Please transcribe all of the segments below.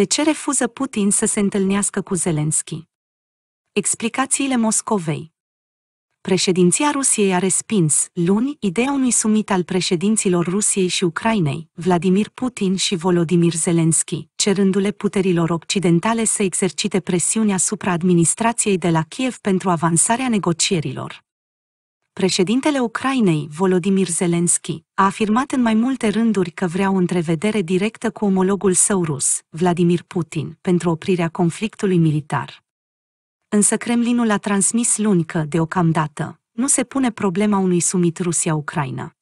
De ce refuză Putin să se întâlnească cu Zelenski? Explicațiile Moscovei Președinția Rusiei a respins, luni, ideea unui sumit al președinților Rusiei și Ucrainei, Vladimir Putin și Volodimir Zelenski, cerându-le puterilor occidentale să exercite presiuni asupra administrației de la Kiev pentru avansarea negocierilor președintele Ucrainei, Volodymyr Zelensky, a afirmat în mai multe rânduri că vrea o întrevedere directă cu omologul său rus, Vladimir Putin, pentru oprirea conflictului militar. Însă Kremlinul a transmis luni că, deocamdată, nu se pune problema unui sumit Rusia-Ucraina.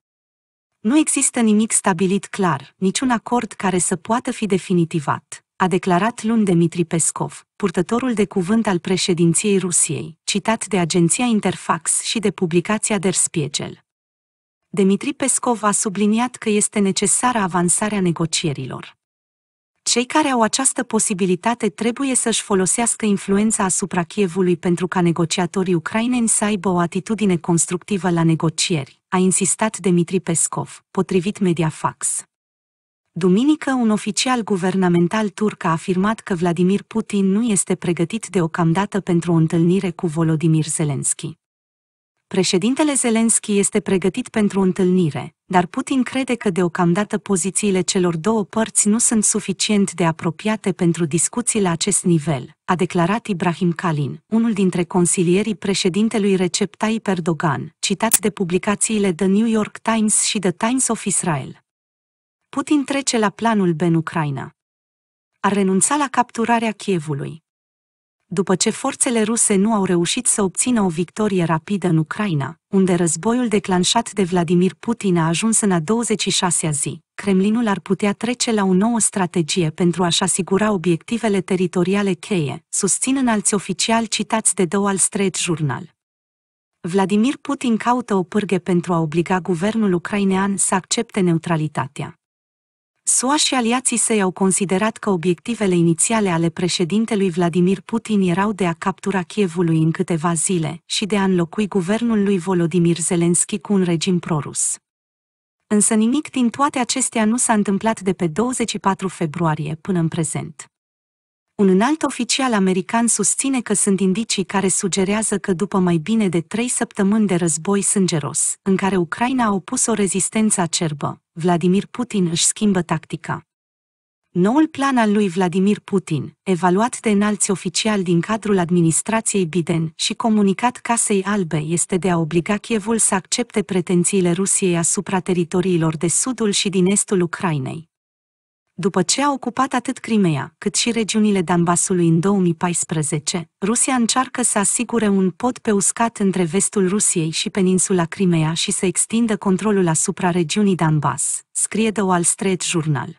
Nu există nimic stabilit clar, niciun acord care să poată fi definitivat, a declarat luni Dmitri Pescov, purtătorul de cuvânt al președinției Rusiei, citat de agenția Interfax și de publicația Der Spiegel. Dmitri Pescov a subliniat că este necesară avansarea negocierilor. Cei care au această posibilitate trebuie să-și folosească influența asupra Chievului pentru ca negociatorii ucraineni să aibă o atitudine constructivă la negocieri, a insistat Dmitri Pescov, potrivit Mediafax. Duminică, un oficial guvernamental turc a afirmat că Vladimir Putin nu este pregătit deocamdată pentru o întâlnire cu Volodymyr Zelensky. Președintele Zelensky este pregătit pentru o întâlnire, dar Putin crede că deocamdată pozițiile celor două părți nu sunt suficient de apropiate pentru discuții la acest nivel, a declarat Ibrahim Kalin, unul dintre consilierii președintelui Recep Tayyip Erdogan, citat de publicațiile The New York Times și The Times of Israel. Putin trece la planul B în Ucraina. Ar renunța la capturarea Kievului. După ce forțele ruse nu au reușit să obțină o victorie rapidă în Ucraina, unde războiul declanșat de Vladimir Putin a ajuns în a 26-a zi, Kremlinul ar putea trece la o nouă strategie pentru a-și asigura obiectivele teritoriale cheie, susțin în alți oficiali citați de The Wall Street Journal. Vladimir Putin caută o pârghe pentru a obliga guvernul ucrainean să accepte neutralitatea. SUA și aliații săi au considerat că obiectivele inițiale ale președintelui Vladimir Putin erau de a captura Chievului în câteva zile și de a înlocui guvernul lui Volodimir Zelenski cu un regim prorus. Însă nimic din toate acestea nu s-a întâmplat de pe 24 februarie până în prezent. Un înalt oficial american susține că sunt indicii care sugerează că după mai bine de trei săptămâni de război sângeros, în care Ucraina a opus o rezistență acerbă, Vladimir Putin își schimbă tactica. Noul plan al lui Vladimir Putin, evaluat de înalți oficiali din cadrul administrației Biden și comunicat Casei Albe, este de a obliga Chievul să accepte pretențiile Rusiei asupra teritoriilor de sudul și din estul Ucrainei după ce a ocupat atât Crimea, cât și regiunile Danbasului în 2014, Rusia încearcă să asigure un pod pe uscat între vestul Rusiei și peninsula Crimea și să extindă controlul asupra regiunii Danbas, scrie The Wall Street Journal.